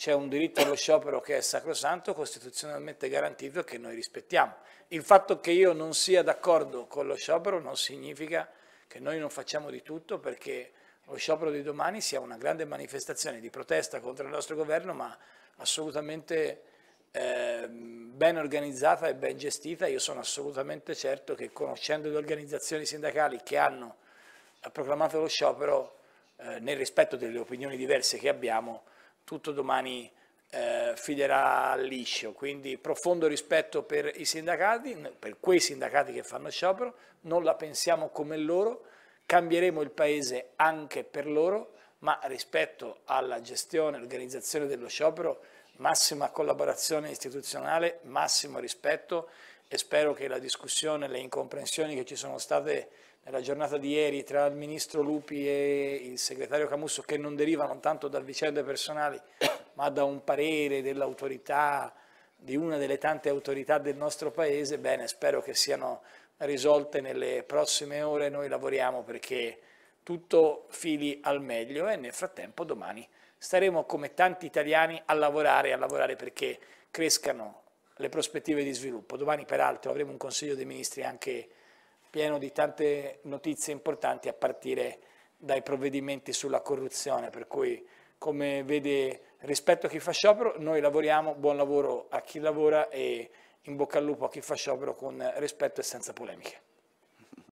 c'è un diritto allo sciopero che è sacrosanto, costituzionalmente garantito e che noi rispettiamo. Il fatto che io non sia d'accordo con lo sciopero non significa che noi non facciamo di tutto perché lo sciopero di domani sia una grande manifestazione di protesta contro il nostro governo, ma assolutamente ehm, ben organizzata e ben gestita. Io sono assolutamente certo che conoscendo le organizzazioni sindacali che hanno eh, proclamato lo sciopero, eh, nel rispetto delle opinioni diverse che abbiamo, tutto domani eh, filerà liscio, quindi profondo rispetto per i sindacati, per quei sindacati che fanno sciopero, non la pensiamo come loro, cambieremo il paese anche per loro ma rispetto alla gestione e organizzazione dello sciopero, massima collaborazione istituzionale, massimo rispetto e spero che la discussione, le incomprensioni che ci sono state nella giornata di ieri tra il ministro Lupi e il segretario Camusso, che non derivano tanto da vicende personali, ma da un parere dell'autorità, di una delle tante autorità del nostro Paese, bene, spero che siano risolte nelle prossime ore, noi lavoriamo perché tutto fili al meglio e nel frattempo domani staremo come tanti italiani a lavorare, a lavorare perché crescano le prospettive di sviluppo. Domani peraltro avremo un Consiglio dei Ministri anche pieno di tante notizie importanti a partire dai provvedimenti sulla corruzione, per cui come vede rispetto a chi fa sciopero, noi lavoriamo, buon lavoro a chi lavora e in bocca al lupo a chi fa sciopero con rispetto e senza polemiche.